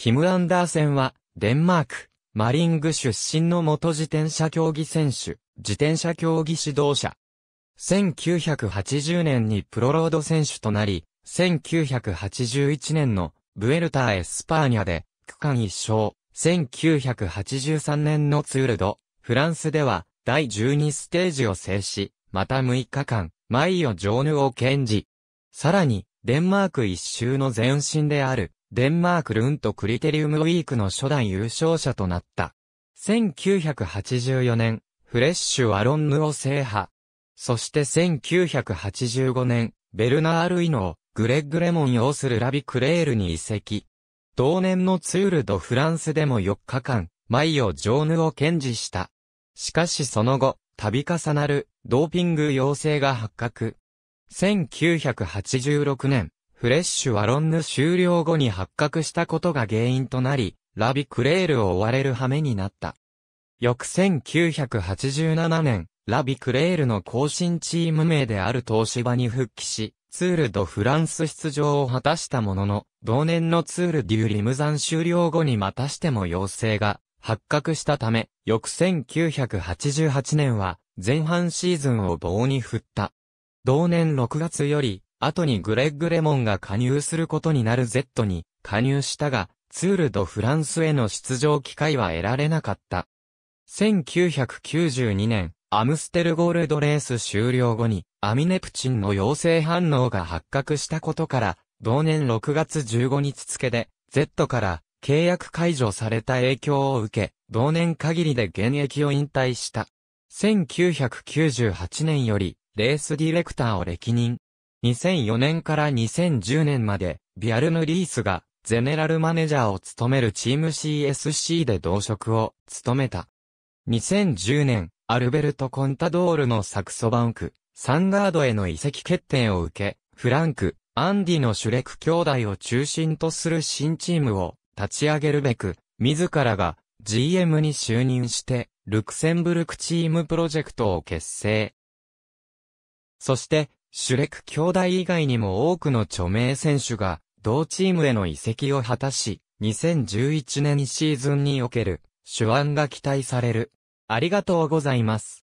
キム・アンダーセンは、デンマーク、マリング出身の元自転車競技選手、自転車競技指導者。1980年にプロロード選手となり、1981年のブエルター・エスパーニャで区間一勝、1983年のツールド、フランスでは第12ステージを制し、また6日間、マイヨ・ジョーヌを堅持。さらに、デンマーク一周の前身である、デンマークルントクリテリウムウィークの初代優勝者となった。1984年、フレッシュ・アロンヌを制覇。そして1985年、ベルナール・イノー、グレッグ・レモン擁するラビ・クレールに移籍。同年のツール・ド・フランスでも4日間、マイオ・ジョーヌを堅持した。しかしその後、度重なる、ドーピング要請が発覚。1986年、フレッシュはロンヌ終了後に発覚したことが原因となり、ラビクレールを追われる羽目になった。翌1987年、ラビクレールの更新チーム名である東芝に復帰し、ツール・ド・フランス出場を果たしたものの、同年のツール・デュ・リムザン終了後にまたしても要請が発覚したため、翌1988年は前半シーズンを棒に振った。同年6月より、後にグレッグ・レモンが加入することになる Z に加入したが、ツール・ド・フランスへの出場機会は得られなかった。1992年、アムステルゴールドレース終了後に、アミネプチンの陽性反応が発覚したことから、同年6月15日付で、Z から契約解除された影響を受け、同年限りで現役を引退した。1998年より、レースディレクターを歴任。2004年から2010年まで、ビアルム・リースが、ゼネラルマネジャーを務めるチーム CSC で同職を務めた。2010年、アルベルト・コンタドールのサクソバンク、サンガードへの移籍決定を受け、フランク、アンディのシュレク兄弟を中心とする新チームを立ち上げるべく、自らが GM に就任して、ルクセンブルクチームプロジェクトを結成。そして、シュレク兄弟以外にも多くの著名選手が、同チームへの移籍を果たし、2011年シーズンにおける、手腕が期待される。ありがとうございます。